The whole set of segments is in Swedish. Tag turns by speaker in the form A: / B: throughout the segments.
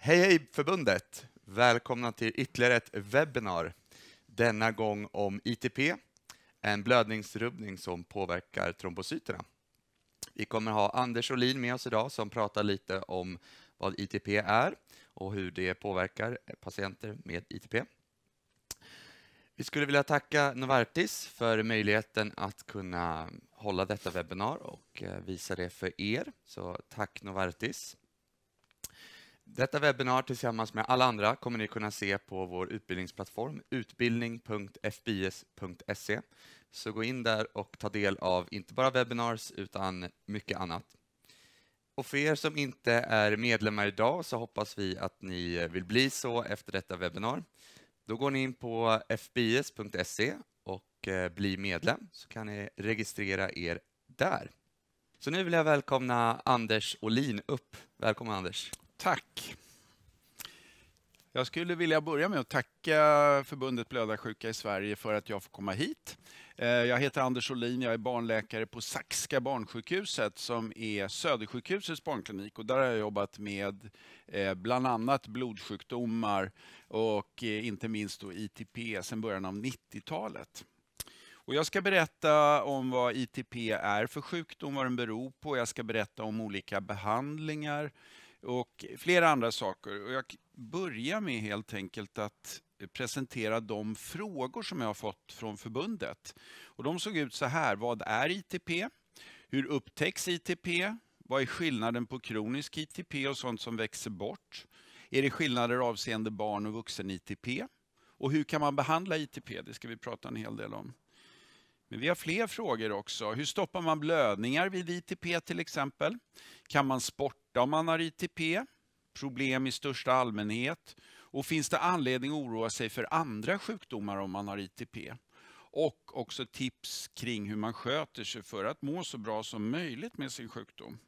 A: Hej hej förbundet! Välkomna till ytterligare ett webbinar. Denna gång om ITP, en blödningsrubbning som påverkar trombocyterna. Vi kommer ha Anders Olin med oss idag som pratar lite om vad ITP är och hur det påverkar patienter med ITP. Vi skulle vilja tacka Novartis för möjligheten att kunna hålla detta webbinar och eh, visa det för er. Så tack Novartis! Detta webbinar tillsammans med alla andra kommer ni kunna se på vår utbildningsplattform utbildning.fbs.se. Så gå in där och ta del av inte bara webinars utan mycket annat. Och för er som inte är medlemmar idag så hoppas vi att ni vill bli så efter detta webbinar. Då går ni in på fbs.se och eh, blir medlem så kan ni registrera er där. Så nu vill jag välkomna Anders Olin upp. Välkommen Anders.
B: Tack. Jag skulle vilja börja med att tacka förbundet Blödarsjuka i Sverige för att jag får komma hit. Eh, jag heter Anders Olin, jag är barnläkare på Saxka barnsjukhuset som är Södersjukhusets barnklinik och där har jag jobbat med eh, bland annat blodsjukdomar och eh, inte minst ITP sedan början av 90-talet. Och jag ska berätta om vad ITP är för sjukdom, vad den beror på, jag ska berätta om olika behandlingar och flera andra saker. Och jag börjar med helt enkelt att presentera de frågor som jag har fått från förbundet. Och de såg ut så här. Vad är ITP? Hur upptäcks ITP? Vad är skillnaden på kronisk ITP och sånt som växer bort? Är det skillnader avseende barn och vuxen-ITP? Och hur kan man behandla ITP? Det ska vi prata en hel del om. Men vi har fler frågor också. Hur stoppar man blödningar vid ITP till exempel? Kan man sporta om man har ITP? Problem i största allmänhet? Och finns det anledning att oroa sig för andra sjukdomar om man har ITP? Och också tips kring hur man sköter sig för att må så bra som möjligt med sin sjukdom.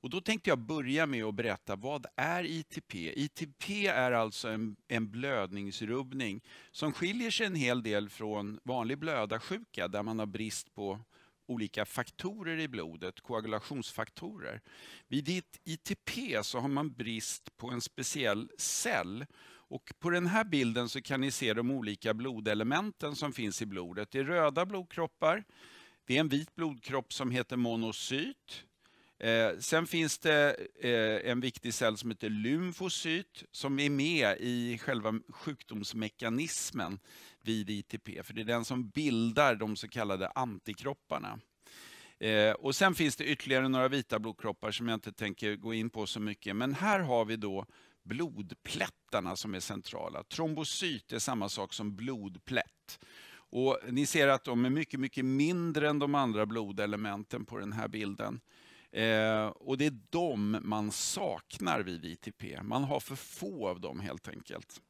B: Och då tänkte jag börja med att berätta vad är ITP? ITP är alltså en, en blödningsrubbning som skiljer sig en hel del från vanlig blödarsjuka där man har brist på olika faktorer i blodet, koagulationsfaktorer. Vid ITP så har man brist på en speciell cell och på den här bilden så kan ni se de olika blodelementen som finns i blodet. Det är röda blodkroppar, det är en vit blodkropp som heter monocyt, Eh, sen finns det eh, en viktig cell som heter lymfocyt som är med i själva sjukdomsmekanismen vid ITP, för det är den som bildar de så kallade antikropparna. Eh, och Sen finns det ytterligare några vita blodkroppar som jag inte tänker gå in på så mycket, men här har vi då blodplättarna som är centrala. Trombocyt är samma sak som blodplätt. Och ni ser att de är mycket, mycket mindre än de andra blodelementen på den här bilden. Eh, och det är dem man saknar vid ITP. Man har för få av dem helt enkelt.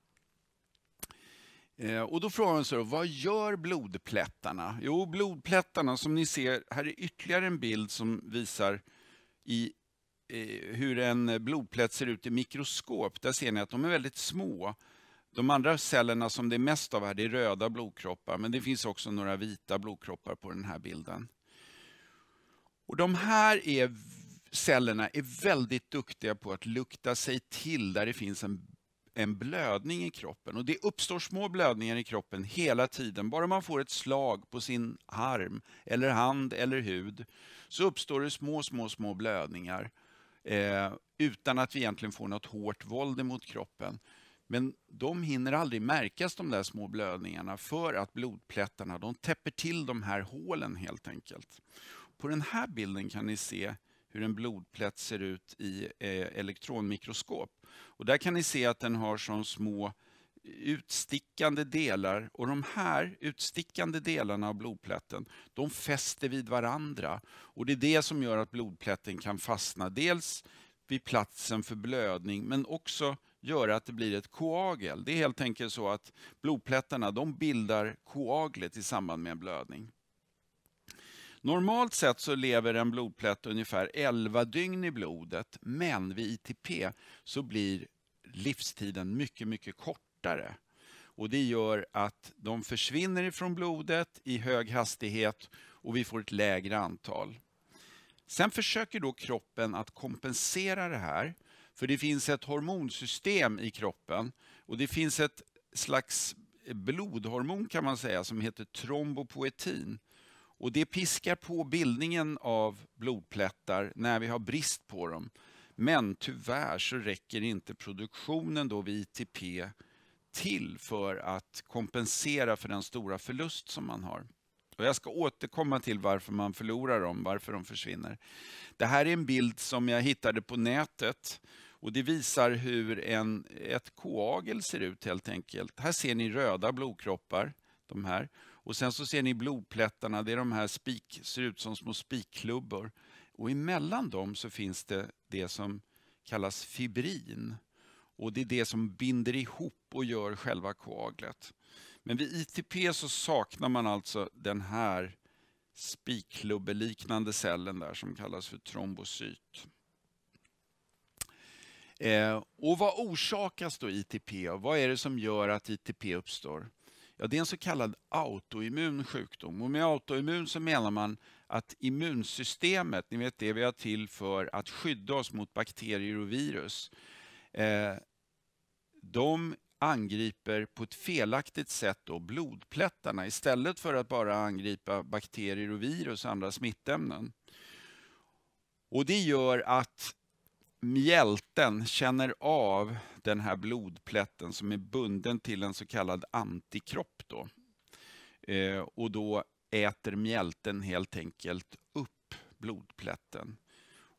B: Eh, och då frågar man sig, då, vad gör blodplättarna? Jo, blodplättarna som ni ser, här är ytterligare en bild som visar i, eh, hur en blodplätt ser ut i mikroskop. Där ser ni att de är väldigt små. De andra cellerna som det är mest av här, det är röda blodkroppar, men det finns också några vita blodkroppar på den här bilden. Och de här är, cellerna är väldigt duktiga på att lukta sig till där det finns en, en blödning i kroppen. Och Det uppstår små blödningar i kroppen hela tiden. Bara man får ett slag på sin arm, eller hand eller hud så uppstår det små, små, små blödningar eh, utan att vi egentligen får något hårt våld emot kroppen. Men de hinner aldrig märkas de där små blödningarna för att blodplättarna de täpper till de här hålen helt enkelt. På den här bilden kan ni se hur en blodplätt ser ut i eh, elektronmikroskop. Och där kan ni se att den har som små utstickande delar och de här utstickande delarna av blodplätten, de fäster vid varandra och det är det som gör att blodplätten kan fastna dels vid platsen för blödning men också göra att det blir ett koagel. Det är helt enkelt så att blodplättarna de bildar koaglet i samband med en blödning. Normalt sett så lever en blodplätt ungefär 11 dygn i blodet, men vid ITP så blir livstiden mycket, mycket kortare. Och Det gör att de försvinner ifrån blodet i hög hastighet och vi får ett lägre antal. Sen försöker då kroppen att kompensera det här. För det finns ett hormonsystem i kroppen och det finns ett slags blodhormon kan man säga som heter trombopoetin och det piskar på bildningen av blodplättar när vi har brist på dem. Men tyvärr så räcker inte produktionen då vid ITP till för att kompensera för den stora förlust som man har. Och jag ska återkomma till varför man förlorar dem, varför de försvinner. Det här är en bild som jag hittade på nätet och det visar hur en, ett koagel ser ut helt enkelt. Här ser ni röda blodkroppar, de här. Och sen så ser ni blodplättarna, det är de här spik, ser ut som små spikklubbor. Och emellan dem så finns det det som kallas fibrin. Och det är det som binder ihop och gör själva koaglet. Men vid ITP så saknar man alltså den här spikklubbeliknande cellen där som kallas för trombocyt. Eh, och vad orsakas då ITP av? Vad är det som gör att ITP uppstår? Ja, det är en så kallad autoimmun sjukdom. Och med autoimmun så menar man att immunsystemet, ni vet det vi har till för att skydda oss mot bakterier och virus, eh, de angriper på ett felaktigt sätt då blodplättarna istället för att bara angripa bakterier och virus och andra smittämnen. Och det gör att mjälten känner av den här blodplätten som är bunden till en så kallad antikropp. Då. Eh, och då äter mjälten helt enkelt upp blodplätten.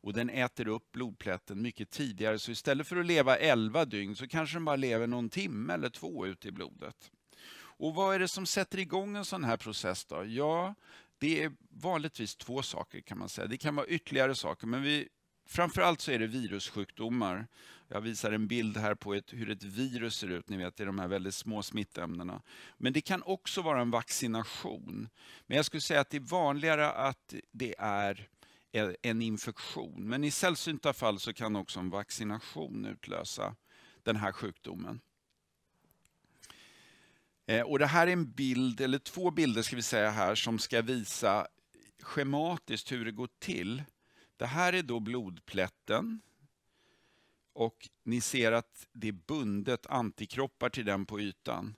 B: Och den äter upp blodplätten mycket tidigare, så istället för att leva 11 dygn så kanske den bara lever någon timme eller två ute i blodet. Och vad är det som sätter igång en sån här process då? Ja, det är vanligtvis två saker kan man säga. Det kan vara ytterligare saker, men vi Framförallt så är det virussjukdomar. Jag visar en bild här på ett, hur ett virus ser ut, ni vet i de här väldigt små smittämnena. Men det kan också vara en vaccination. Men jag skulle säga att det är vanligare att det är e, en infektion. Men i sällsynta fall så kan också en vaccination utlösa den här sjukdomen. Eh, och det här är en bild, eller två bilder ska vi säga här, som ska visa schematiskt hur det går till. Det här är då blodplätten. Och ni ser att det är bundet antikroppar till den på ytan.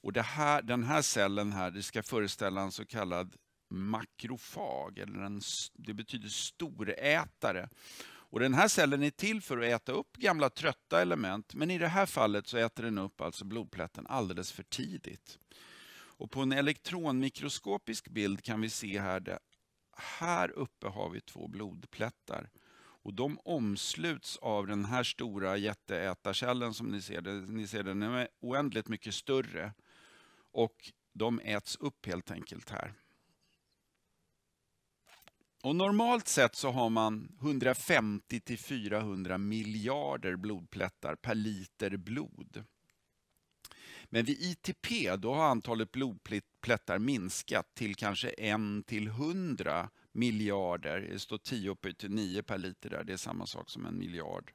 B: Och det här, den här cellen här, det ska föreställa en så kallad makrofag, eller en, det betyder storätare. Och den här cellen är till för att äta upp gamla trötta element, men i det här fallet så äter den upp alltså blodplätten alldeles för tidigt. Och på en elektronmikroskopisk bild kan vi se här här uppe har vi två blodplättar. Och de omsluts av den här stora jätteätarkällan som ni ser. Ni ser den är oändligt mycket större. Och de äts upp helt enkelt här. Och normalt sett så har man 150 400 miljarder blodplättar per liter blod. Men vid ITP då har antalet blodplättar plättar minskat till kanske 1 till 100 miljarder. Det står 10 upphöjt till 9 per liter där, det är samma sak som en miljard.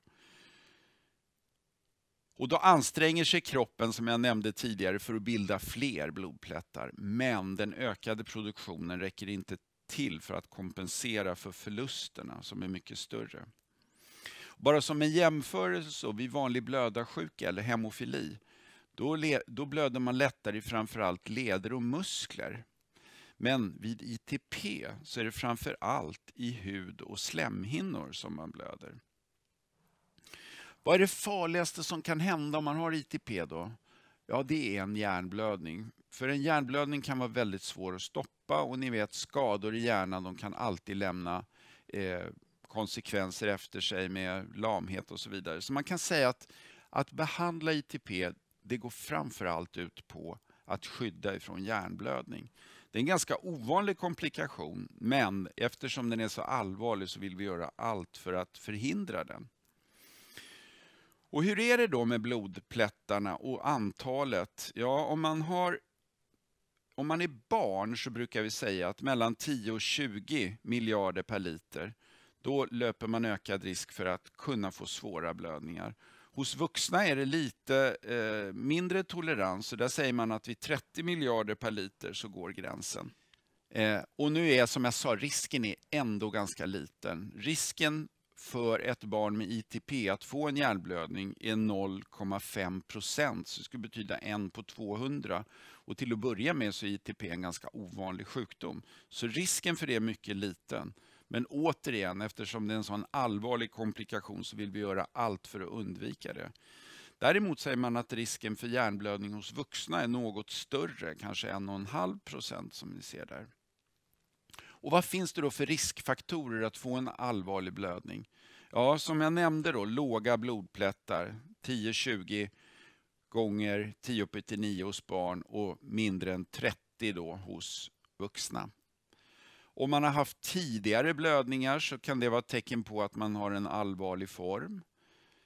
B: Och då anstränger sig kroppen, som jag nämnde tidigare, för att bilda fler blodplättar. Men den ökade produktionen räcker inte till för att kompensera för förlusterna som är mycket större. Bara som en jämförelse, så vid vanlig blödarsjuka eller hemofili då, då blöder man lättare i framförallt leder och muskler. Men vid ITP så är det framför allt i hud och slemhinnor som man blöder. Vad är det farligaste som kan hända om man har ITP då? Ja, det är en hjärnblödning. För en hjärnblödning kan vara väldigt svår att stoppa och ni vet skador i hjärnan de kan alltid lämna eh, konsekvenser efter sig med lamhet och så vidare. Så man kan säga att att behandla ITP det går framför allt ut på att skydda ifrån hjärnblödning. Det är en ganska ovanlig komplikation, men eftersom den är så allvarlig så vill vi göra allt för att förhindra den. Och hur är det då med blodplättarna och antalet? Ja, om man, har, om man är barn så brukar vi säga att mellan 10 och 20 miljarder per liter, då löper man ökad risk för att kunna få svåra blödningar. Hos vuxna är det lite eh, mindre tolerans där säger man att vid 30 miljarder per liter så går gränsen. Eh, och nu är som jag sa risken är ändå ganska liten. Risken för ett barn med ITP att få en hjärnblödning är 0,5 procent. det skulle betyda en på 200. Och till att börja med så är ITP en ganska ovanlig sjukdom. Så risken för det är mycket liten. Men återigen, eftersom det är en sån allvarlig komplikation så vill vi göra allt för att undvika det. Däremot säger man att risken för hjärnblödning hos vuxna är något större, kanske 1,5 procent som ni ser där. Och Vad finns det då för riskfaktorer att få en allvarlig blödning? Ja, som jag nämnde då, låga blodplättar, 10-20 gånger 10 upp till 9 hos barn och mindre än 30 då hos vuxna. Om man har haft tidigare blödningar så kan det vara ett tecken på att man har en allvarlig form.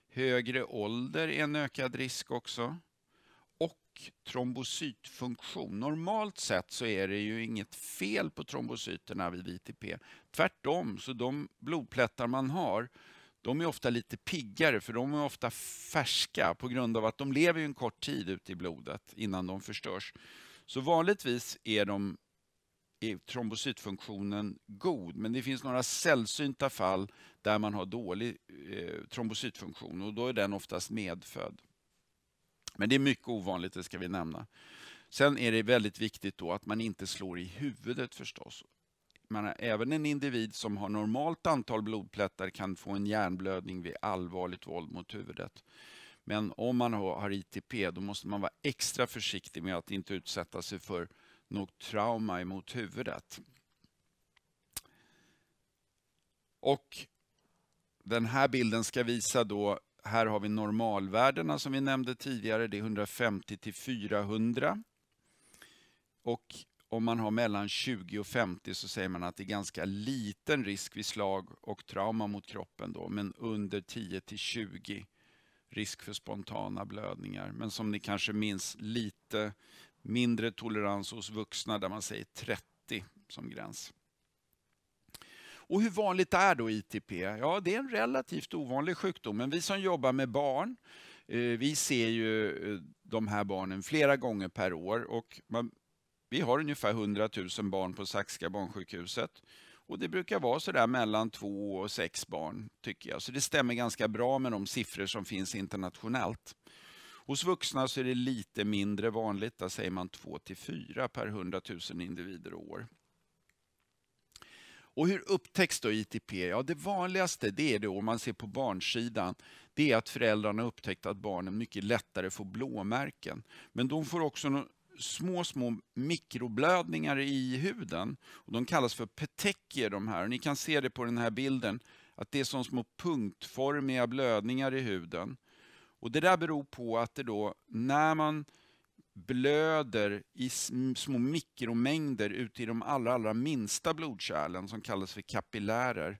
B: Högre ålder är en ökad risk också. Och trombocytfunktion. Normalt sett så är det ju inget fel på trombocyterna vid ITP. Tvärtom, så de blodplättar man har de är ofta lite piggare för de är ofta färska på grund av att de lever en kort tid ute i blodet innan de förstörs. Så vanligtvis är de är trombocytfunktionen god. Men det finns några sällsynta fall där man har dålig eh, trombocytfunktion och då är den oftast medfödd. Men det är mycket ovanligt, det ska vi nämna. Sen är det väldigt viktigt då att man inte slår i huvudet förstås. Man, även en individ som har normalt antal blodplättar kan få en hjärnblödning vid allvarligt våld mot huvudet. Men om man har ITP då måste man vara extra försiktig med att inte utsätta sig för något trauma emot huvudet. Och den här bilden ska visa då, här har vi normalvärdena som vi nämnde tidigare, det är 150 till 400. Och om man har mellan 20 och 50 så säger man att det är ganska liten risk vid slag och trauma mot kroppen då, men under 10 till 20 risk för spontana blödningar. Men som ni kanske minns lite mindre tolerans hos vuxna där man säger 30 som gräns. Och hur vanligt är då ITP? Ja, det är en relativt ovanlig sjukdom, men vi som jobbar med barn, eh, vi ser ju eh, de här barnen flera gånger per år och man, vi har ungefär 100 000 barn på Saxka barnsjukhuset. Och det brukar vara sådär mellan två och sex barn, tycker jag. Så det stämmer ganska bra med de siffror som finns internationellt. Hos vuxna så är det lite mindre vanligt, där säger man 2 4 per 100 000 individer och år. Och hur upptäcks då ITP? Ja, det vanligaste, det är då om man ser på barnsidan, det är att föräldrarna upptäckt att barnen mycket lättare får blåmärken. Men de får också små, små mikroblödningar i huden. Och de kallas för petekier de här. Och ni kan se det på den här bilden, att det är som små punktformiga blödningar i huden. Och det där beror på att det då, när man blöder i små mikromängder ute i de allra, allra minsta blodkärlen som kallas för kapillärer,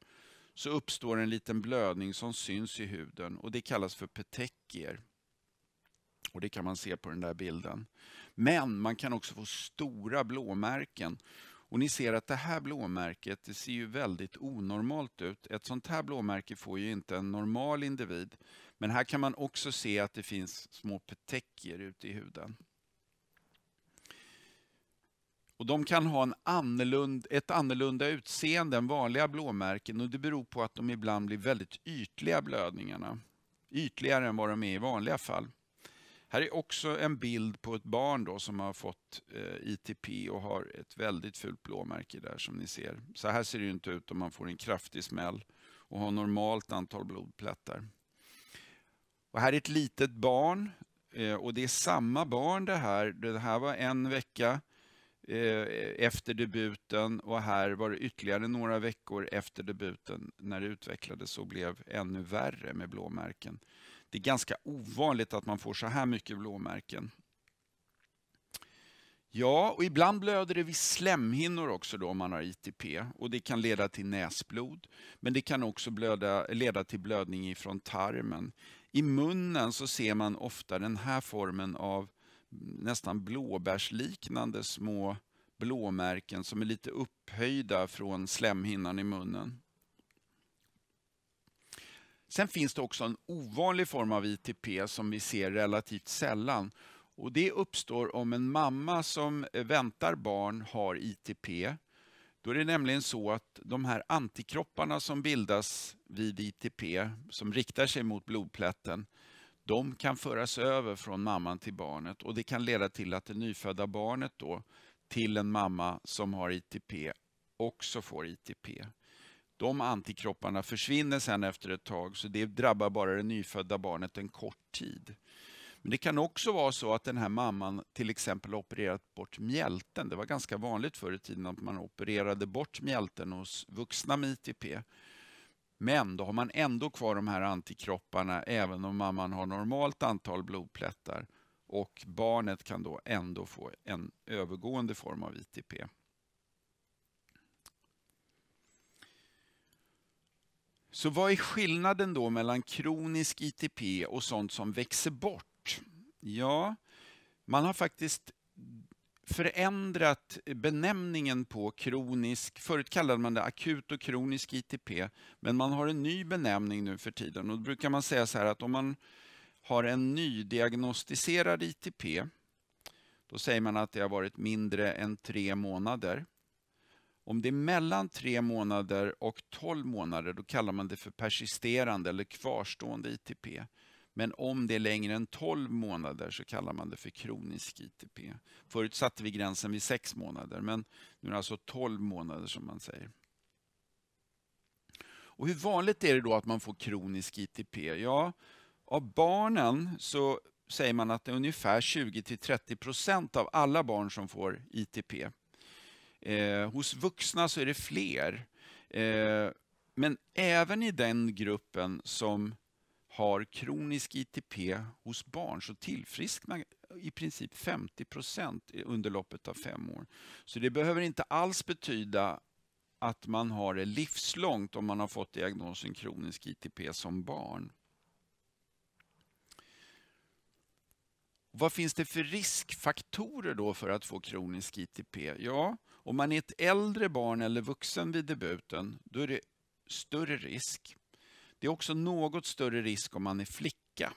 B: så uppstår en liten blödning som syns i huden och det kallas för petekier. Och Det kan man se på den där bilden. Men man kan också få stora blåmärken och ni ser att det här blåmärket, det ser ju väldigt onormalt ut. Ett sånt här blåmärke får ju inte en normal individ. Men här kan man också se att det finns små petekier ute i huden. Och de kan ha en annorlund, ett annorlunda utseende än vanliga blåmärken och det beror på att de ibland blir väldigt ytliga blödningarna. Ytligare än vad de är i vanliga fall. Här är också en bild på ett barn då som har fått eh, ITP och har ett väldigt fult blåmärke där som ni ser. Så här ser det inte ut om man får en kraftig smäll och har normalt antal blodplättar. Och här är ett litet barn eh, och det är samma barn det här. Det här var en vecka eh, efter debuten och här var det ytterligare några veckor efter debuten när det utvecklades och blev ännu värre med blåmärken. Det är ganska ovanligt att man får så här mycket blåmärken. Ja, och ibland blöder det vid slemhinnor också då om man har ITP och det kan leda till näsblod. Men det kan också blöda, leda till blödning ifrån tarmen. I munnen så ser man ofta den här formen av nästan blåbärsliknande små blåmärken som är lite upphöjda från slemhinnan i munnen. Sen finns det också en ovanlig form av ITP som vi ser relativt sällan. Och Det uppstår om en mamma som eh, väntar barn har ITP. Då är det nämligen så att de här antikropparna som bildas vid ITP, som riktar sig mot blodplätten, de kan föras över från mamman till barnet och det kan leda till att det nyfödda barnet då till en mamma som har ITP också får ITP. De antikropparna försvinner sen efter ett tag så det drabbar bara det nyfödda barnet en kort tid. Men det kan också vara så att den här mamman till exempel opererat bort mjälten. Det var ganska vanligt förr i tiden att man opererade bort mjälten hos vuxna med ITP. Men då har man ändå kvar de här antikropparna även om mamman har normalt antal blodplättar och barnet kan då ändå få en övergående form av ITP. Så vad är skillnaden då mellan kronisk ITP och sånt som växer bort? Ja, man har faktiskt förändrat benämningen på kronisk, förut kallade man det akut och kronisk ITP, men man har en ny benämning nu för tiden och då brukar man säga så här att om man har en nydiagnostiserad ITP, då säger man att det har varit mindre än tre månader. Om det är mellan tre månader och tolv månader då kallar man det för persisterande eller kvarstående ITP. Men om det är längre än tolv månader så kallar man det för kronisk ITP. Förut satte vi gränsen vid sex månader men nu är det alltså tolv månader som man säger. Och hur vanligt är det då att man får kronisk ITP? Ja, av barnen så säger man att det är ungefär 20 30 procent av alla barn som får ITP. Eh, hos vuxna så är det fler. Eh, men även i den gruppen som har kronisk ITP hos barn så tillfrisknar i princip 50 procent under loppet av fem år. Så det behöver inte alls betyda att man har det livslångt om man har fått diagnosen kronisk ITP som barn. Vad finns det för riskfaktorer då för att få kronisk ITP? Ja, om man är ett äldre barn eller vuxen vid debuten, då är det större risk. Det är också något större risk om man är flicka.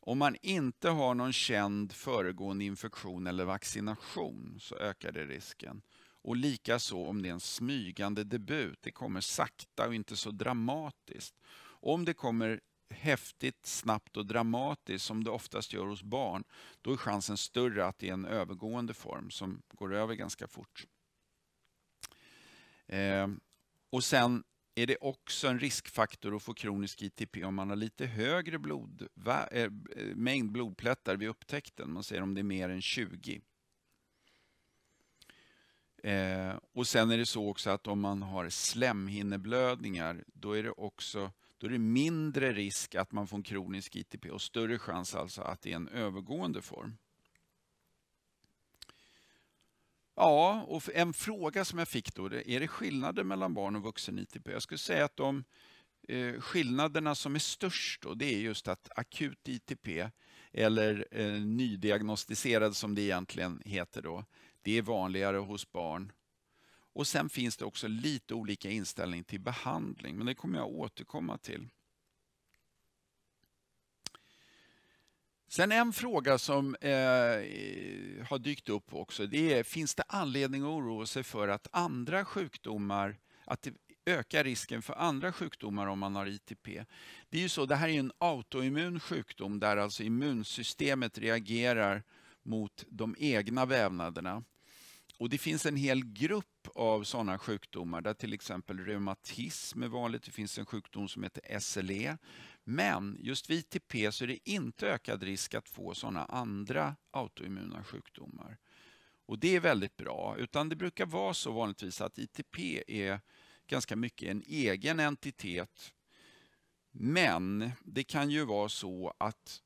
B: Om man inte har någon känd föregående infektion eller vaccination så ökar det risken. Och likaså om det är en smygande debut. Det kommer sakta och inte så dramatiskt. Om det kommer häftigt, snabbt och dramatiskt som det oftast gör hos barn, då är chansen större att det är en övergående form som går över ganska fort. Eh, och sen är det också en riskfaktor att få kronisk ITP om man har lite högre blod, äh, mängd blodplättar vid upptäckten. Man säger om det är mer än 20. Eh, och sen är det så också att om man har slemhinneblödningar, då är det också då är det mindre risk att man får en kronisk ITP och större chans alltså att det är en övergående form. Ja, och en fråga som jag fick då, är det skillnader mellan barn och vuxen ITP? Jag skulle säga att de eh, skillnaderna som är störst då, det är just att akut ITP, eller eh, nydiagnostiserad som det egentligen heter då, det är vanligare hos barn och Sen finns det också lite olika inställning till behandling, men det kommer jag återkomma till. Sen en fråga som eh, har dykt upp också, det är finns det anledning att oroa sig för att andra sjukdomar, att det ökar risken för andra sjukdomar om man har ITP? Det är ju så, det här är en autoimmun sjukdom där alltså immunsystemet reagerar mot de egna vävnaderna. Och Det finns en hel grupp av sådana sjukdomar där till exempel reumatism är vanligt. Det finns en sjukdom som heter SLE. Men just vid ITP så är det inte ökad risk att få sådana andra autoimmuna sjukdomar. Och Det är väldigt bra. Utan Det brukar vara så vanligtvis att ITP är ganska mycket en egen entitet. Men det kan ju vara så att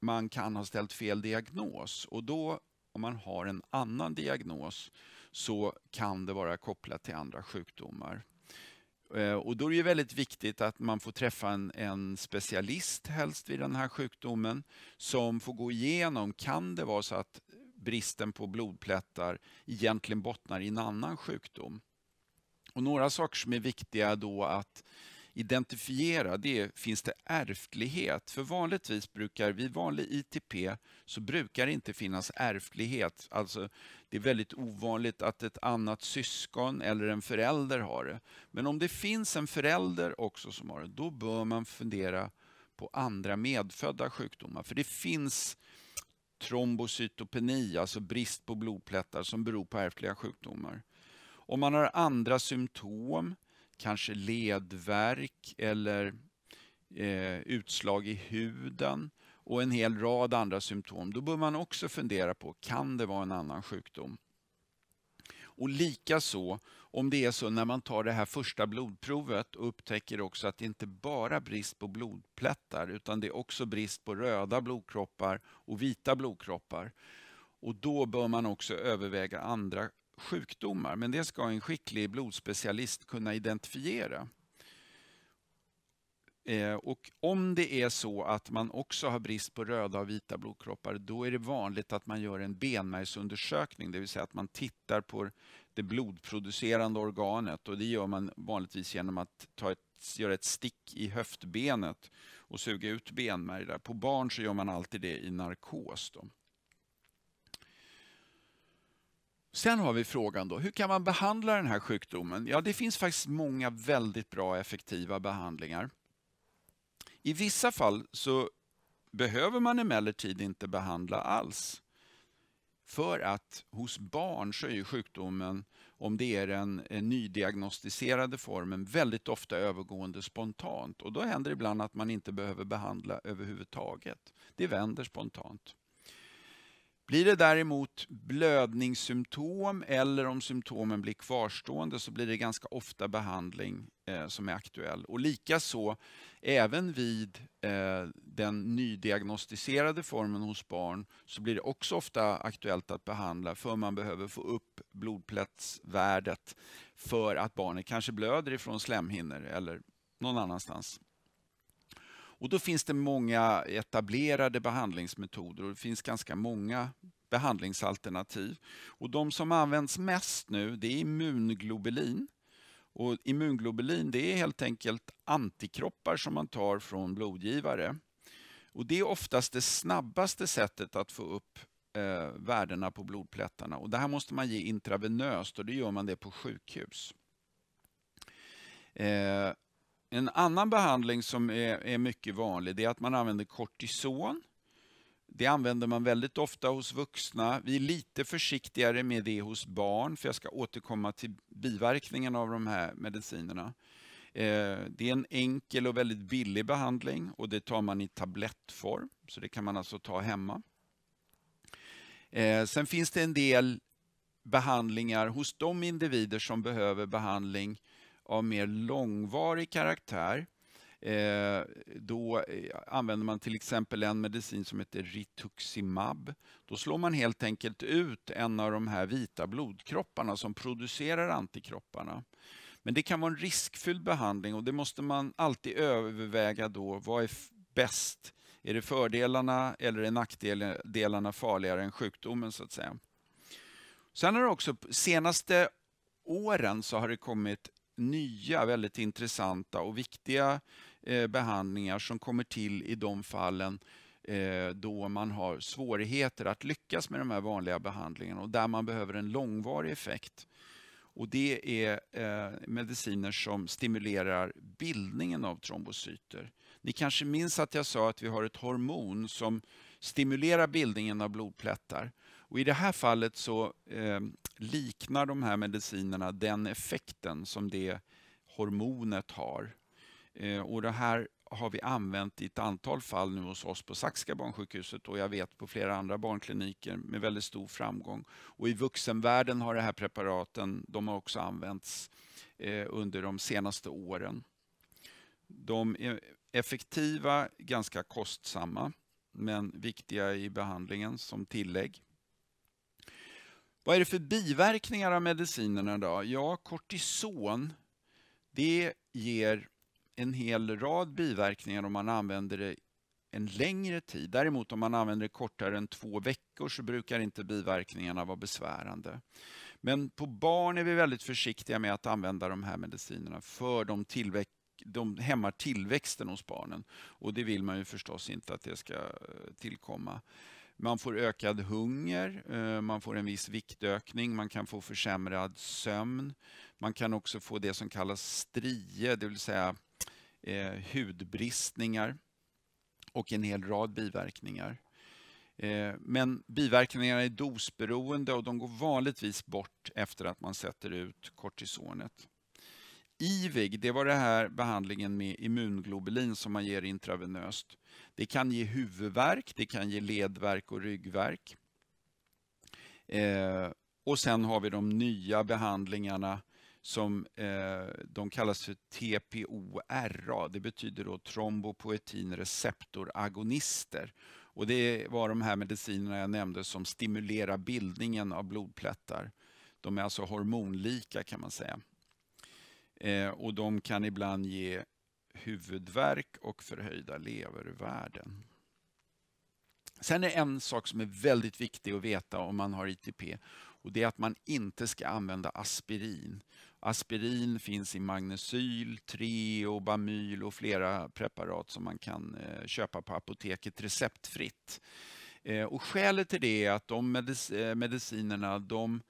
B: man kan ha ställt fel diagnos och då om man har en annan diagnos så kan det vara kopplat till andra sjukdomar. Eh, och då är det väldigt viktigt att man får träffa en, en, specialist helst vid den här sjukdomen som får gå igenom, kan det vara så att bristen på blodplättar egentligen bottnar i en annan sjukdom? Och några saker som är viktiga då att identifiera det är, finns det ärftlighet? För vanligtvis brukar, vid vanlig ITP så brukar det inte finnas ärftlighet. Alltså det är väldigt ovanligt att ett annat syskon eller en förälder har det. Men om det finns en förälder också som har det, då bör man fundera på andra medfödda sjukdomar. För det finns trombocytopeni, alltså brist på blodplättar som beror på ärftliga sjukdomar. Om man har andra symptom kanske ledvärk eller eh, utslag i huden och en hel rad andra symptom, då bör man också fundera på, kan det vara en annan sjukdom? Och likaså om det är så när man tar det här första blodprovet och upptäcker också att det inte bara är brist på blodplättar utan det är också brist på röda blodkroppar och vita blodkroppar. Och då bör man också överväga andra sjukdomar, men det ska en skicklig blodspecialist kunna identifiera. Eh, och om det är så att man också har brist på röda och vita blodkroppar, då är det vanligt att man gör en benmärgsundersökning, det vill säga att man tittar på det blodproducerande organet och det gör man vanligtvis genom att ta ett, göra ett stick i höftbenet och suga ut benmärg På barn så gör man alltid det i narkos. Då. Sen har vi frågan då, hur kan man behandla den här sjukdomen? Ja, det finns faktiskt många väldigt bra effektiva behandlingar. I vissa fall så behöver man emellertid inte behandla alls. För att hos barn så är sjukdomen, om det är den nydiagnostiserade formen, väldigt ofta övergående spontant. Och då händer det ibland att man inte behöver behandla överhuvudtaget. Det vänder spontant. Blir det däremot blödningssymptom eller om symptomen blir kvarstående så blir det ganska ofta behandling eh, som är aktuell. Och likaså även vid eh, den nydiagnostiserade formen hos barn så blir det också ofta aktuellt att behandla för man behöver få upp blodplättsvärdet för att barnet kanske blöder ifrån slemhinnor eller någon annanstans. Och då finns det många etablerade behandlingsmetoder och det finns ganska många behandlingsalternativ. Och de som används mest nu det är immunglobulin. Och immunglobulin det är helt enkelt antikroppar som man tar från blodgivare. Och det är oftast det snabbaste sättet att få upp eh, värdena på blodplättarna. Och det här måste man ge intravenöst och det gör man det på sjukhus. Eh, en annan behandling som är, är mycket vanlig är att man använder kortison. Det använder man väldigt ofta hos vuxna. Vi är lite försiktigare med det hos barn, för jag ska återkomma till biverkningarna av de här medicinerna. Eh, det är en enkel och väldigt billig behandling och det tar man i tablettform, så det kan man alltså ta hemma. Eh, sen finns det en del behandlingar hos de individer som behöver behandling av mer långvarig karaktär. Eh, då eh, använder man till exempel en medicin som heter rituximab. Då slår man helt enkelt ut en av de här vita blodkropparna som producerar antikropparna. Men det kan vara en riskfylld behandling och det måste man alltid överväga då. Vad är bäst? Är det fördelarna eller är nackdelarna farligare än sjukdomen så att säga? Sen har det också, senaste åren så har det kommit nya, väldigt intressanta och viktiga eh, behandlingar som kommer till i de fallen eh, då man har svårigheter att lyckas med de här vanliga behandlingarna och där man behöver en långvarig effekt. Och det är eh, mediciner som stimulerar bildningen av trombocyter. Ni kanske minns att jag sa att vi har ett hormon som stimulerar bildningen av blodplättar. Och I det här fallet så eh, liknar de här medicinerna den effekten som det hormonet har. Eh, och det här har vi använt i ett antal fall nu hos oss på Sachsska barnsjukhuset och jag vet på flera andra barnkliniker med väldigt stor framgång. Och I vuxenvärlden har de här preparaten de har också använts eh, under de senaste åren. De är effektiva, ganska kostsamma men viktiga i behandlingen som tillägg. Vad är det för biverkningar av medicinerna då? Ja, kortison det ger en hel rad biverkningar om man använder det en längre tid. Däremot om man använder det kortare än två veckor så brukar inte biverkningarna vara besvärande. Men på barn är vi väldigt försiktiga med att använda de här medicinerna för de, tillväx de hämmar tillväxten hos barnen. Och det vill man ju förstås inte att det ska eh, tillkomma. Man får ökad hunger, eh, man får en viss viktökning, man kan få försämrad sömn. Man kan också få det som kallas strie, det vill säga eh, hudbristningar och en hel rad biverkningar. Eh, men biverkningarna är dosberoende och de går vanligtvis bort efter att man sätter ut kortisonet. IVIG, det var det här behandlingen med immunglobulin som man ger intravenöst. Det kan ge huvudvärk, det kan ge ledvärk och ryggvärk. Eh, och sen har vi de nya behandlingarna som eh, de kallas för TPORA. Det betyder då trombopoetinreceptoragonister. Och det var de här medicinerna jag nämnde som stimulerar bildningen av blodplättar. De är alltså hormonlika kan man säga. Eh, och de kan ibland ge huvudvärk och förhöjda levervärden. Sen är en sak som är väldigt viktig att veta om man har ITP och det är att man inte ska använda aspirin. Aspirin finns i magnesyl, Treo, Bamyl och flera preparat som man kan eh, köpa på apoteket receptfritt. Eh, och skälet till det är att de eh, medicinerna de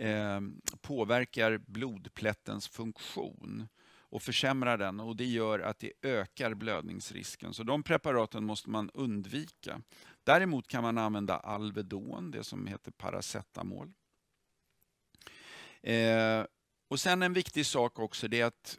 B: Ehm, påverkar blodplättens funktion och försämrar den och det gör att det ökar blödningsrisken. Så de preparaten måste man undvika. Däremot kan man använda Alvedon, det som heter paracetamol. Eh, och sen en viktig sak också det är att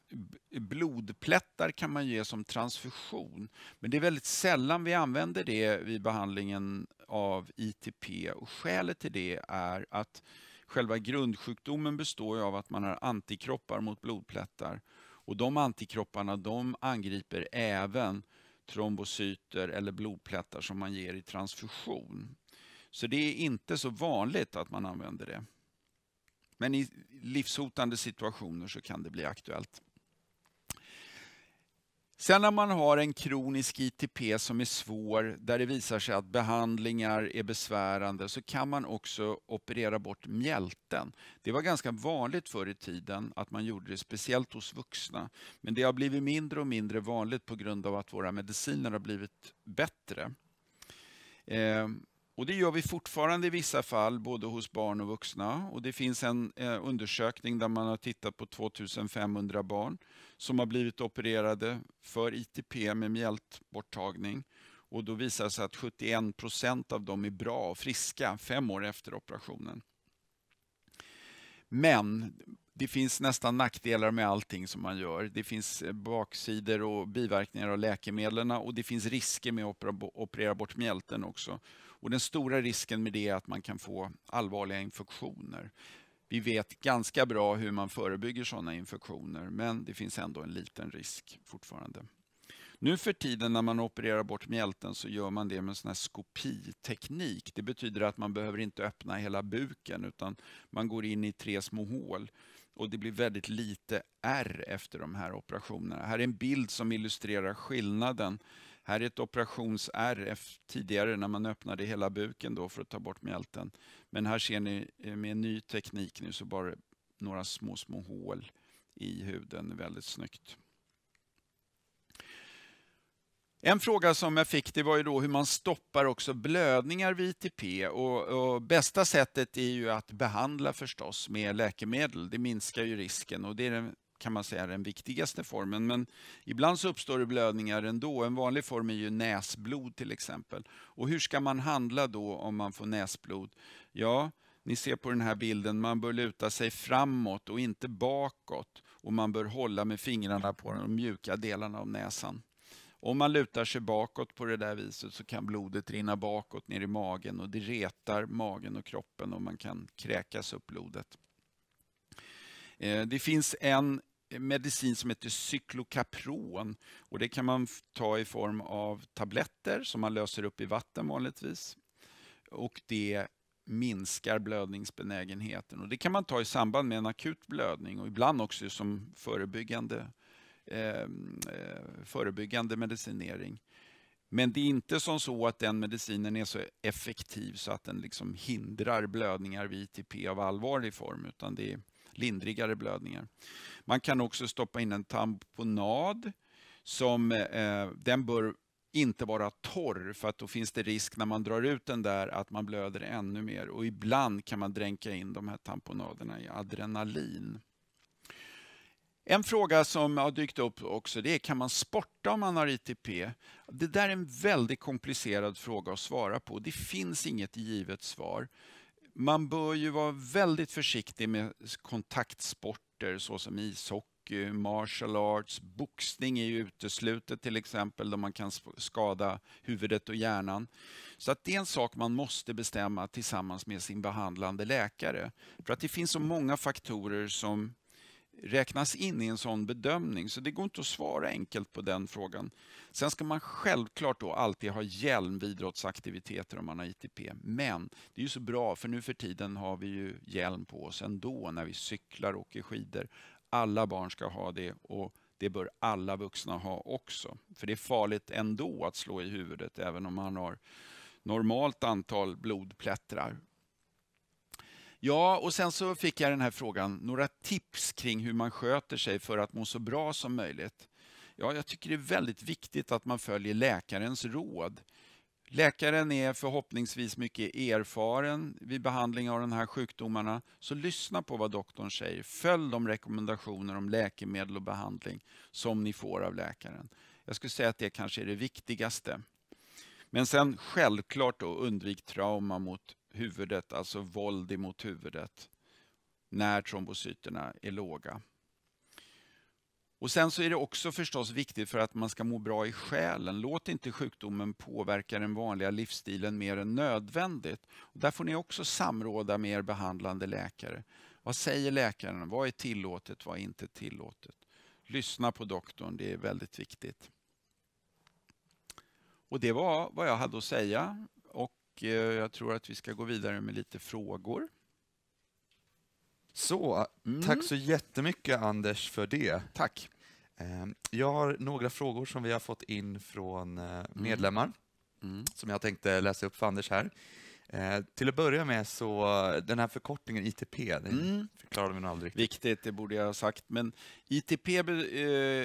B: blodplättar kan man ge som transfusion. Men det är väldigt sällan vi använder det vid behandlingen av ITP och skälet till det är att Själva grundsjukdomen består av att man har antikroppar mot blodplättar och de antikropparna de angriper även trombocyter eller blodplättar som man ger i transfusion. Så det är inte så vanligt att man använder det. Men i livshotande situationer så kan det bli aktuellt. Sen när man har en kronisk ITP som är svår, där det visar sig att behandlingar är besvärande, så kan man också operera bort mjälten. Det var ganska vanligt förr i tiden att man gjorde det, speciellt hos vuxna. Men det har blivit mindre och mindre vanligt på grund av att våra mediciner har blivit bättre. Ehm, och det gör vi fortfarande i vissa fall, både hos barn och vuxna. Och det finns en eh, undersökning där man har tittat på 2500 barn som har blivit opererade för ITP med mjältborttagning. Och då visar det sig att 71 procent av dem är bra och friska fem år efter operationen. Men det finns nästan nackdelar med allting som man gör. Det finns eh, baksidor och biverkningar av läkemedlen och det finns risker med att operera bort mjälten också. Och den stora risken med det är att man kan få allvarliga infektioner. Vi vet ganska bra hur man förebygger sådana infektioner men det finns ändå en liten risk fortfarande. Nu för tiden när man opererar bort mjälten så gör man det med en sån här skopiteknik. Det betyder att man behöver inte öppna hela buken utan man går in i tre små hål och det blir väldigt lite R efter de här operationerna. Här är en bild som illustrerar skillnaden här är ett operationsr tidigare när man öppnade hela buken då för att ta bort mjälten. Men här ser ni eh, med ny teknik nu så bara några små, små hål i huden. Väldigt snyggt. En fråga som jag fick det var ju då hur man stoppar också blödningar vid ITP och, och, bästa sättet är ju att behandla förstås med läkemedel. Det minskar ju risken och det är den kan man säga den viktigaste formen. Men ibland så uppstår det blödningar ändå. En vanlig form är ju näsblod till exempel. Och hur ska man handla då om man får näsblod? Ja, ni ser på den här bilden, man bör luta sig framåt och inte bakåt. Och man bör hålla med fingrarna på de mjuka delarna av näsan. Om man lutar sig bakåt på det där viset så kan blodet rinna bakåt ner i magen och det retar magen och kroppen och man kan kräkas upp blodet. Eh, det finns en medicin som heter cyklokapron och det kan man ta i form av tabletter som man löser upp i vatten vanligtvis. Och det minskar blödningsbenägenheten och det kan man ta i samband med en akut blödning och ibland också som förebyggande, ehm, eh, förebyggande medicinering. Men det är inte som så att den medicinen är så effektiv så att den liksom hindrar blödningar vid ITP av allvarlig form utan det är, lindrigare blödningar. Man kan också stoppa in en tamponad som eh, den bör inte vara torr för att då finns det risk när man drar ut den där att man blöder ännu mer och ibland kan man dränka in de här tamponaderna i adrenalin. En fråga som har dykt upp också det är kan man sporta om man har ITP? Det där är en väldigt komplicerad fråga att svara på. Det finns inget givet svar man bör ju vara väldigt försiktig med kontaktsporter såsom ishockey, martial arts, boxning är ju uteslutet till exempel då man kan skada huvudet och hjärnan. Så att det är en sak man måste bestämma tillsammans med sin behandlande läkare. För att det finns så många faktorer som räknas in i en sån bedömning. Så det går inte att svara enkelt på den frågan. Sen ska man självklart då alltid ha hjälm vid idrottsaktiviteter om man har ITP. Men det är ju så bra för nu för tiden har vi ju hjälm på oss ändå när vi cyklar och åker skidor. Alla barn ska ha det och det bör alla vuxna ha också. För det är farligt ändå att slå i huvudet även om man har normalt antal blodplättrar Ja, och sen så fick jag den här frågan, några tips kring hur man sköter sig för att må så bra som möjligt. Ja, jag tycker det är väldigt viktigt att man följer läkarens råd. Läkaren är förhoppningsvis mycket erfaren vid behandling av de här sjukdomarna, så lyssna på vad doktorn säger. Följ de rekommendationer om läkemedel och behandling som ni får av läkaren. Jag skulle säga att det kanske är det viktigaste. Men sen självklart då undvik trauma mot huvudet, alltså våld emot huvudet, när trombocyterna är låga. Och Sen så är det också förstås viktigt för att man ska må bra i själen. Låt inte sjukdomen påverka den vanliga livsstilen mer än nödvändigt. Och där får ni också samråda med er behandlande läkare. Vad säger läkaren? Vad är tillåtet? Vad är inte tillåtet? Lyssna på doktorn, det är väldigt viktigt. Och Det var vad jag hade att säga och eh, jag tror att vi ska gå vidare med lite frågor. Så, mm. tack så jättemycket Anders
A: för det. Tack. Ehm, jag har några frågor som vi har fått in från eh, mm. medlemmar mm. Mm. som jag tänkte läsa upp för Anders här. Ehm, till att börja med,
B: så den här förkortningen ITP, den mm. förklarade vi nog aldrig. Viktigt, det borde jag ha sagt. Men ITP eh,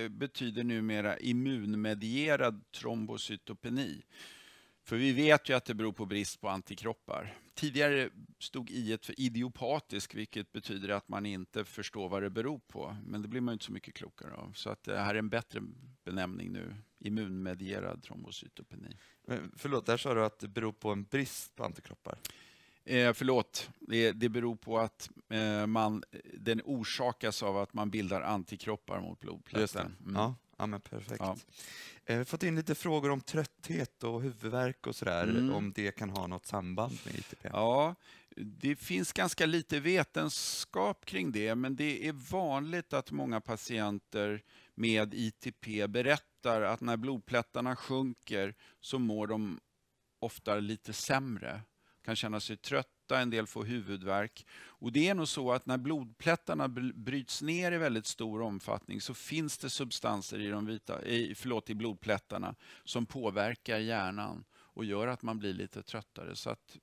B: betyder numera immunmedierad trombocytopeni. För vi vet ju att det beror på brist på antikroppar. Tidigare stod i för idiopatisk, vilket betyder att man inte förstår vad det beror på. Men det blir man ju inte så mycket klokare av. Så att det eh, här är en bättre benämning nu, immunmedierad trombocytopeni. Men förlåt, där sa du att det beror på en brist på antikroppar? Eh, förlåt, det, det beror på att eh, man, den orsakas av att man bildar antikroppar mot blodplätten. Mm. Ja. Ja, men perfekt. Ja. Eh, vi har fått in lite frågor om
A: trötthet och huvudvärk
B: och sådär, mm. om det kan ha något samband med ITP? Ja, det finns ganska lite vetenskap kring det, men det är vanligt att många patienter med ITP berättar att när blodplättarna sjunker så mår de ofta lite sämre. Kan känna sig trött trötta, en del får huvudvärk. Och det är nog så att när blodplättarna bryts ner i väldigt stor omfattning så finns det substanser i, de vita, i, förlåt, i blodplättarna som påverkar hjärnan och gör att man blir lite tröttare. Så att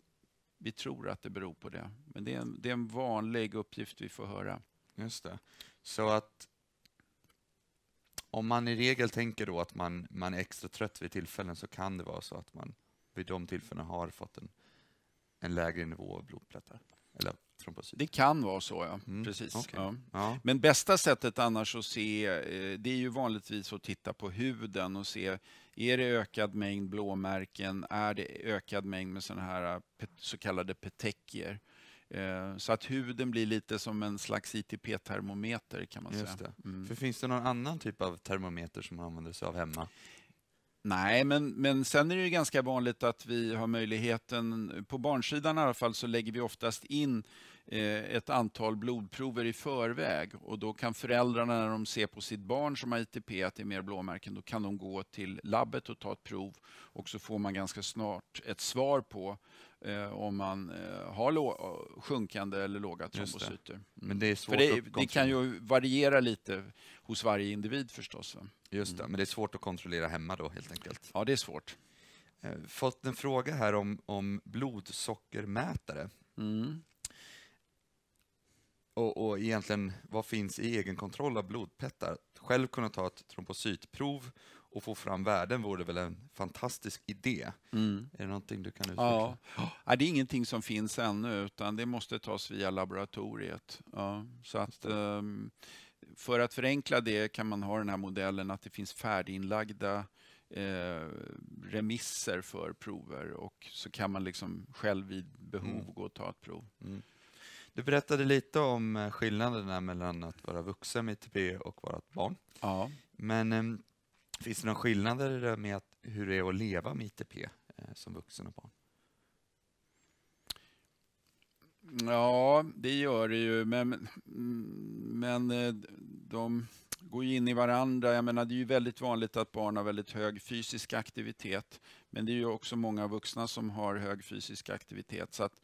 B: vi tror att det beror på det. Men det är en, det är en vanlig uppgift vi får höra. Just det. Så att
A: om man i regel tänker då att man, man är extra trött vid tillfällen så kan det vara så att man vid de tillfällena har fått en en lägre nivå av blodplättar? Eller trombocyter? Det
B: kan vara så, ja. Mm, Precis. Okay. Ja. Ja. Men bästa sättet annars att se, eh, det är ju vanligtvis att titta på huden och se är det ökad mängd blåmärken? Är det ökad mängd med sådana här eh, så kallade petekier? Eh, så att huden blir lite som en slags ITP-termometer kan man Just säga. Mm. För finns det någon annan typ av termometer som man använder sig av hemma? Nej, men, men sen är det ju ganska vanligt att vi har möjligheten, på barnsidan i alla fall, så lägger vi oftast in eh, ett antal blodprover i förväg och då kan föräldrarna när de ser på sitt barn som har ITP att det är mer blåmärken, då kan de gå till labbet och ta ett prov och så får man ganska snart ett svar på eh, om man eh, har sjunkande eller låga trombocyter. Mm. Men det är mm. svårt För det, det, kan ju variera lite hos varje individ förstås.
A: Just det, mm. men det är svårt att kontrollera
B: hemma då helt enkelt.
A: Ja, det är svårt. Eh, fått en fråga här om, om blodsockermätare. Mm. Och, och, egentligen, vad finns i egenkontroll av blodpettar? Själv kunna ta ett trombocytprov och få fram värden vore väl en
B: fantastisk idé. Mm. Är det någonting du kan utveckla? Ja. det är ingenting som finns ännu, utan det måste tas via laboratoriet. Ja, så att, för att förenkla det kan man ha den här modellen att det finns färdiginlagda eh, remisser för prover och så kan man liksom själv vid behov mm. gå och ta ett
A: prov. Mm. Du berättade lite om eh, skillnaderna mellan att vara vuxen med ITP och vara ett barn. Ja. Men eh, finns det några skillnader med att, hur det är att leva med ITP eh, som vuxen och barn?
B: Ja, det gör det ju, men, men eh, de går ju in i varandra. Jag menar, det är ju väldigt vanligt att barn har väldigt hög fysisk aktivitet, men det är ju också många vuxna som har hög fysisk aktivitet. Så att,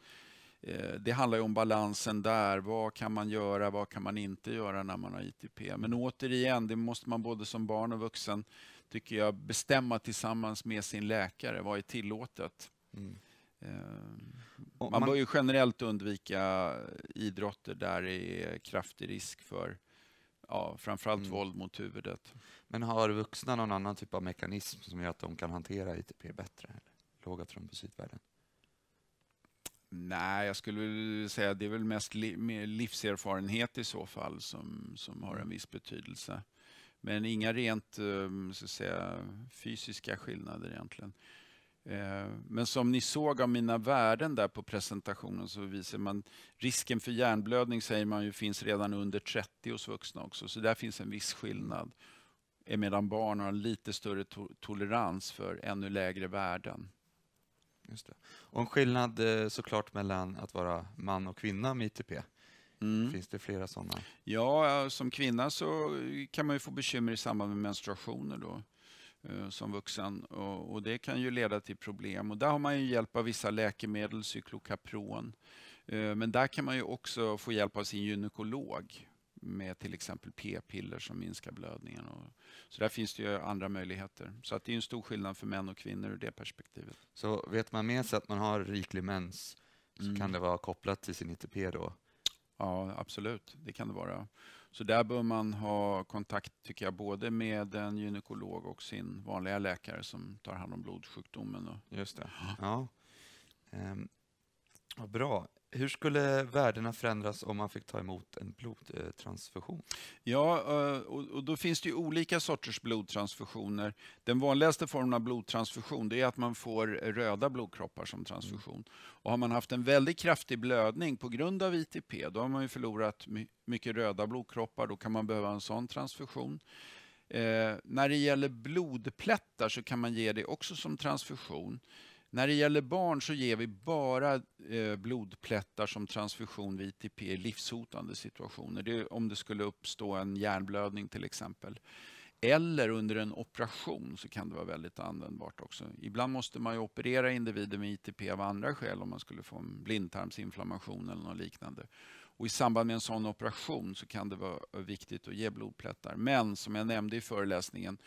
B: eh, det handlar ju om balansen där. Vad kan man göra? Vad kan man inte göra när man har ITP? Men återigen, det måste man både som barn och vuxen tycker jag bestämma tillsammans med sin läkare. Vad är tillåtet? Mm. Eh, man, man bör ju generellt undvika idrotter där det är kraftig risk för ja,
A: framförallt mm. våld mot huvudet. Men har vuxna någon annan typ av mekanism som gör att de kan hantera
B: ITP bättre? Eller? Låga trombocytvärden? Nej, jag skulle säga att det är väl mest livserfarenhet i så fall som, som har en mm. viss betydelse. Men inga rent eh, så att säga, fysiska skillnader egentligen. Eh, men som ni såg av mina värden där på presentationen så visar man risken för hjärnblödning säger man ju finns redan under 30 hos vuxna också, så där finns en viss skillnad. Medan barn har en lite större to tolerans för ännu lägre värden. Just det. Och en skillnad eh, såklart mellan att vara
A: man och kvinna med ITP. Mm. Finns det flera sådana?
B: Ja, som kvinna så kan man ju få bekymmer i samband med menstruationer då. Eh, som vuxen och, och, det kan ju leda till problem och där har man ju hjälp av vissa läkemedel, cyklokapron. Eh, men där kan man ju också få hjälp av sin gynekolog med till exempel p-piller som minskar blödningen. Och, så där finns det ju andra möjligheter. Så att det är en stor skillnad för män och kvinnor ur det perspektivet.
A: Så vet man med sig att man har riklig mens så mm. kan det vara kopplat till sin ITP då?
B: Ja, absolut. Det kan det vara. Så där bör man ha kontakt tycker jag både med en gynekolog och sin vanliga läkare som tar hand om blodsjukdomen. Och... Just det. Ja. Um, vad bra. Hur skulle värdena förändras om man fick ta emot en blodtransfusion? Ja, eh, och då finns det ju olika sorters blodtransfusioner. Den vanligaste formen av blodtransfusion det är att man får röda blodkroppar som transfusion. Mm. Och har man haft en väldigt kraftig blödning på grund av ITP, då har man ju förlorat mycket röda blodkroppar, då kan man behöva en sån transfusion. Eh, när det gäller blodplättar så kan man ge det också som transfusion. När det gäller barn så ger vi bara eh, blodplättar som transfusion vid ITP i livshotande situationer. Det om det skulle uppstå en hjärnblödning till exempel. Eller under en operation så kan det vara väldigt användbart också. Ibland måste man operera individer med ITP av andra skäl om man skulle få en blindtarmsinflammation eller något liknande. Och I samband med en sån operation så kan det vara viktigt att ge blodplättar. Men som jag nämnde i föreläsningen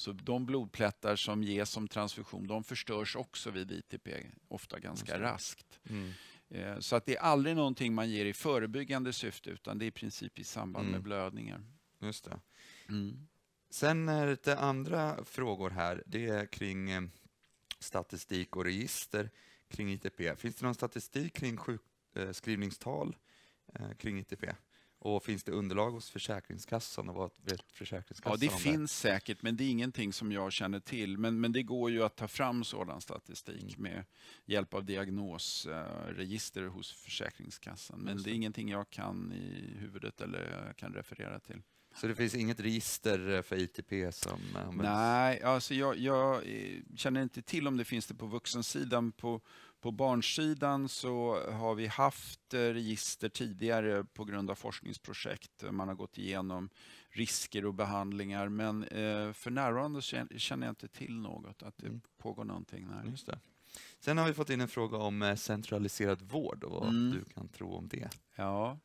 B: så de blodplättar som ges som transfusion, de förstörs också vid ITP, ofta ganska mm. raskt. Mm. Eh, så att det är aldrig någonting man ger i förebyggande syfte, utan det är i princip i samband mm. med blödningar. Just det. Mm.
A: Sen är det lite andra frågor här. Det är kring eh, statistik och register kring ITP. Finns det någon statistik kring sjukskrivningstal eh, kring ITP? Och finns det underlag hos Försäkringskassan? Och vad vet Försäkringskassan ja, det, det finns
B: säkert, men det är ingenting som jag känner till. Men, men det går ju att ta fram sådan statistik mm. med hjälp av diagnosregister hos Försäkringskassan. Men det är ingenting jag kan i huvudet eller kan referera till. Så det finns
A: inget register eh, för ITP som eh,
B: Nej, alltså jag, jag eh, känner inte till om det finns det på vuxensidan. På, på barnsidan så har vi haft register tidigare på grund av forskningsprojekt. Man har gått igenom risker och behandlingar men eh, för närvarande känner jag inte till något, att det mm. pågår någonting. Här. Just det.
A: Sen har vi fått in en fråga om eh, centraliserad vård och vad mm. du kan
B: tro om det. Ja,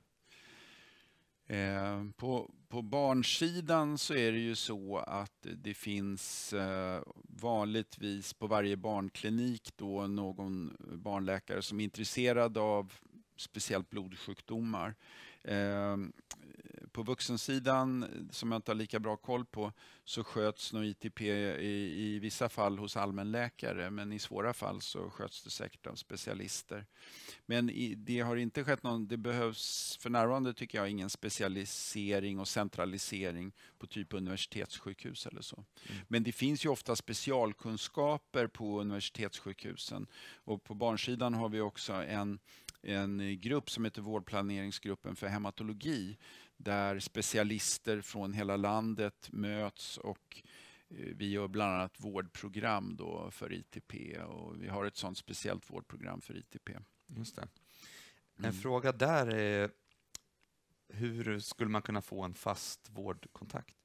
B: Eh, på, på barnsidan så är det ju så att det finns eh, vanligtvis på varje barnklinik då någon barnläkare som är intresserad av speciellt blodsjukdomar. Eh, på vuxensidan, eh, som jag inte har lika bra koll på, så sköts nog ITP i, i vissa fall hos allmänläkare, men i svåra fall så sköts det säkert av specialister. Men i, det har inte skett någon, det behövs för närvarande tycker jag ingen specialisering och centralisering på typ universitetssjukhus eller så. Mm. Men det finns ju ofta specialkunskaper på universitetssjukhusen och på barnsidan har vi också en en grupp som heter Vårdplaneringsgruppen för hematologi där specialister från hela landet möts och eh, vi gör bland annat vårdprogram då för ITP och vi har ett sådant speciellt vårdprogram för ITP. Just det. En mm.
A: fråga där är hur skulle man kunna få en fast vårdkontakt?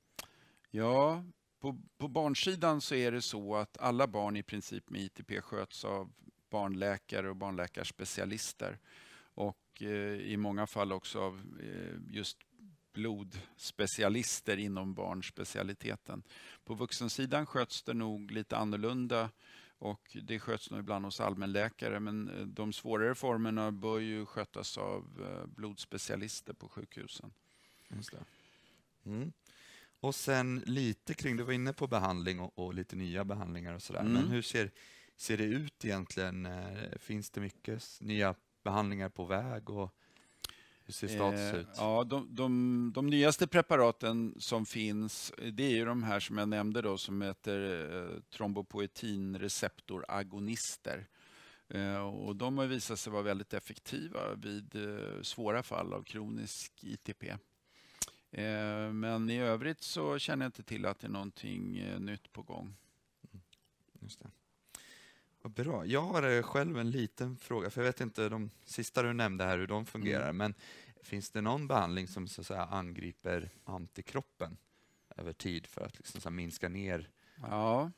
B: Ja, på, på barnsidan så är det så att alla barn i princip med ITP sköts av barnläkare och barnläkarspecialister och eh, i många fall också av eh, just blodspecialister inom barnspecialiteten. På vuxensidan sköts det nog lite annorlunda och det sköts nog ibland hos allmänläkare men eh, de svårare formerna bör ju skötas av eh, blodspecialister på sjukhusen.
A: Mm. Och sen lite kring, du var inne på behandling och, och lite nya behandlingar och sådär, mm. men hur ser, ser det ut egentligen? Eh, finns det mycket nya behandlingar på väg och hur ser status ut? Eh,
B: ja, de, de, de, nyaste preparaten som finns, det är ju de här som jag nämnde då som heter eh, trombopoetinreceptoragonister. Eh, och de har visat sig vara väldigt effektiva vid svåra fall av kronisk ITP. Men i övrigt så känner jag inte till att det är någonting nytt på gång. Mm. Just det.
A: Vad bra. Jag har eh, själv en liten fråga, för jag vet inte de sista du nämnde här hur de fungerar, mm. men finns det någon behandling som så att säga, angriper antikroppen
B: över tid för att liksom, här, minska ner? Ja,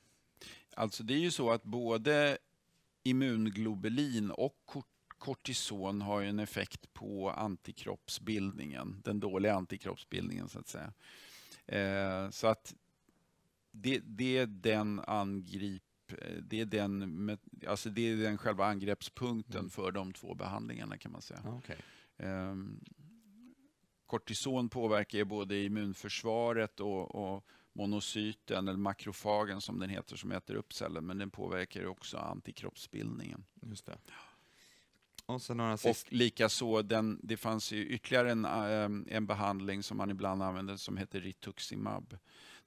B: alltså det är ju så att både immunglobulin och kortison har en effekt på antikroppsbildningen, den dåliga antikroppsbildningen så att säga. Eh, så att det, det den angriper det är den, alltså det är den själva angreppspunkten mm. för de två behandlingarna kan man säga. Ah, okay. Um, ehm, kortison påverkar både immunförsvaret och, och monocyten, eller makrofagen som den heter, som äter upp cellen, men den påverkar också antikroppsbildningen. Just det. Och, sen sist... likaså, den, det fanns ju ytterligare en, ehm, en behandling som man ibland använde som heter Rituximab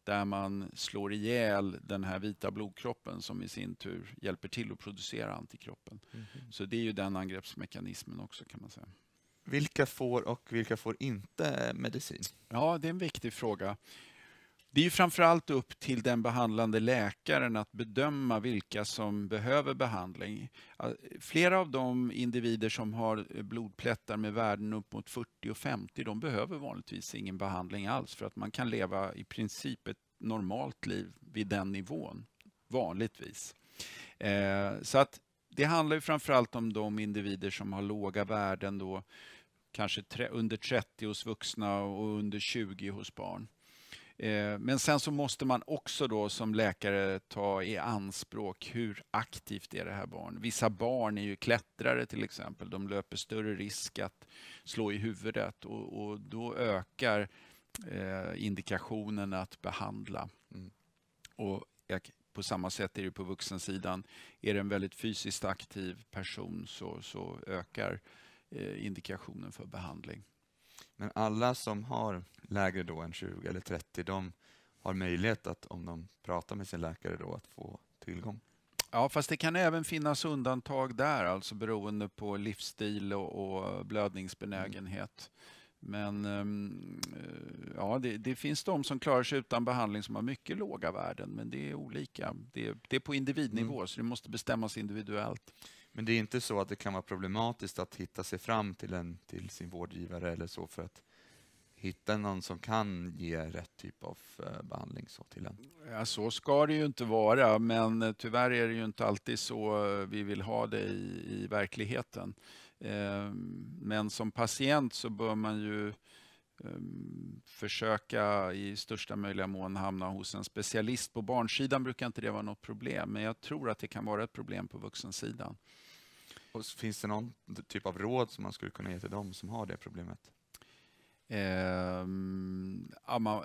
B: där man slår ihjäl den här vita blodkroppen som i sin tur hjälper till att producera antikroppen. Mm. Så det är ju den angreppsmekanismen också kan man säga. Vilka får och vilka får inte medicin? Ja, det är en viktig fråga. Det är framförallt upp till den behandlande läkaren att bedöma vilka som behöver behandling. Flera av de individer som har blodplättar med värden upp mot 40 och 50, de behöver vanligtvis ingen behandling alls för att man kan leva i princip ett normalt liv vid den nivån, vanligtvis. Eh, så att det handlar ju framförallt om de individer som har låga värden då, kanske under 30 hos vuxna och under 20 hos barn. Eh, men sen så måste man också då som läkare ta i anspråk hur aktivt är det här barnet? Vissa barn är ju klättrare till exempel. De löper större risk att slå i huvudet och, och då ökar eh, indikationen att behandla. Mm. Och jag, på samma sätt är det på vuxensidan. Är det en väldigt fysiskt aktiv person så, så ökar eh, indikationen för behandling. Men alla som har lägre då än 20 eller 30,
A: de har möjlighet att om de pratar med sin läkare då att få tillgång.
B: Ja, fast det kan även finnas undantag där, alltså beroende på livsstil och, och blödningsbenägenhet. Men ehm, eh, ja, det, det, finns de som klarar sig utan behandling som har mycket låga värden, men det är olika. Det, det är på individnivå, mm. så det måste bestämmas individuellt. Men det är inte så att det kan vara problematiskt att hitta sig fram till,
A: en, till sin vårdgivare eller så för att hitta någon som kan ge rätt typ av eh, behandling så till en?
B: Ja, så ska det ju inte vara, men eh, tyvärr är det ju inte alltid så eh, vi vill ha det i, i verkligheten. Ehm, men som patient så bör man ju ehm, försöka i största möjliga mån hamna hos en specialist. På barnsidan brukar inte det vara något problem, men jag tror att det kan vara ett problem på vuxensidan. Och finns det någon typ av råd som man skulle kunna ge till dem som har det problemet? Um, man,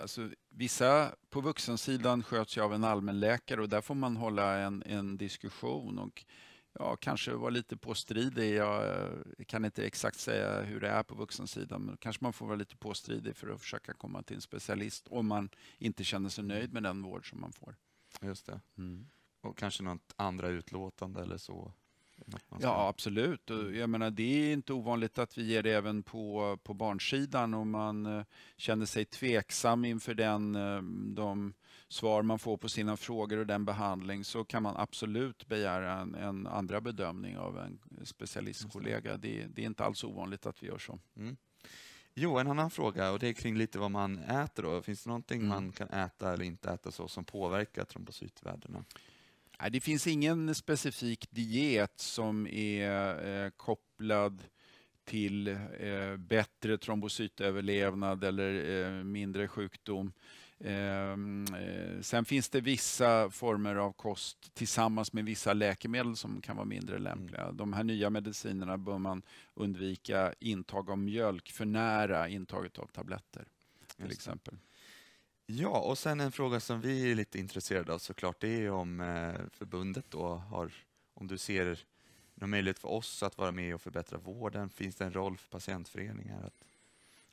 B: alltså, vissa på vuxensidan sköts ju av en allmänläkare och där får man hålla en, en diskussion och ja, kanske vara lite påstridig. Jag kan inte exakt säga hur det är på vuxensidan men kanske man får vara lite påstridig för att försöka komma till en specialist om man inte känner sig nöjd med den vård som man får. Just det. Mm. Och kanske något
A: andra utlåtande eller så?
B: Ja, absolut. Mm. Jag menar, det är inte ovanligt att vi ger det även på, på barnsidan om man eh, känner sig tveksam inför den, eh, de svar man får på sina frågor och den behandling så kan man absolut begära en, en andra bedömning av en specialistkollega. Det, det är inte alls ovanligt att vi gör så. Mm. Jo, en annan fråga och det är kring lite vad man äter. Då. Finns
A: det någonting mm. man kan äta eller inte äta så som påverkar trombocytvärdena? det finns
B: ingen specifik diet som är eh, kopplad till eh, bättre trombocytöverlevnad eller eh, mindre sjukdom. Ehm, sen finns det vissa former av kost tillsammans med vissa läkemedel som kan vara mindre mm. lämpliga. De här nya medicinerna bör man undvika intag av mjölk för nära intaget av tabletter till exempel.
A: Ja, och sen en fråga som vi är lite intresserade av såklart, det är om eh, förbundet då har, om du ser någon möjlighet för oss att vara med och förbättra vården? Finns det en
B: roll för patientföreningar? Att...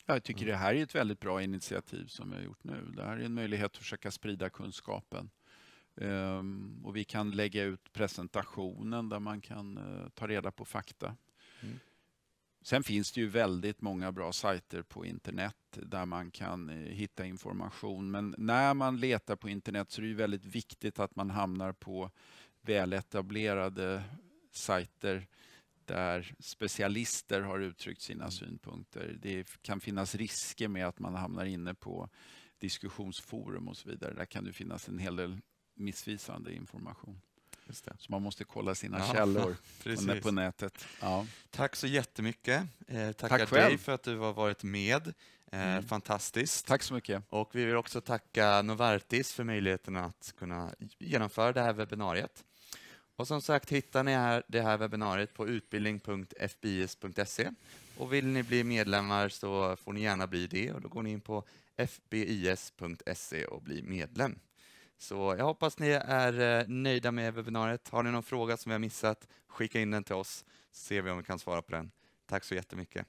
B: Jag tycker mm. det här är ett väldigt bra initiativ som vi har gjort nu. Det här är en möjlighet att försöka sprida kunskapen. Ehm, och vi kan lägga ut presentationen där man kan eh, ta reda på fakta. Mm. Sen finns det ju väldigt många bra sajter på internet där man kan eh, hitta information. Men när man letar på internet så är det väldigt viktigt att man hamnar på väletablerade sajter där specialister har uttryckt sina mm. synpunkter. Det kan finnas risker med att man hamnar inne på diskussionsforum och så vidare. Där kan det finnas en hel del missvisande information. Så man måste kolla sina ja, källor på nätet. Ja. Tack så jättemycket.
A: Eh, tackar Tack själv. dig för att du har varit med. Eh, mm. Fantastiskt. Tack så mycket. Och vi vill också tacka Novartis för möjligheten att kunna genomföra det här webbinariet. Och som sagt hittar ni här, det här webbinariet på utbildning.fbis.se. Och vill ni bli medlemmar så får ni gärna bli det och då går ni in på fbis.se och blir medlem. Så jag hoppas ni är eh, nöjda med webbinariet. Har ni någon fråga som vi har missat, skicka in den till oss så ser vi om vi kan svara på den. Tack så jättemycket.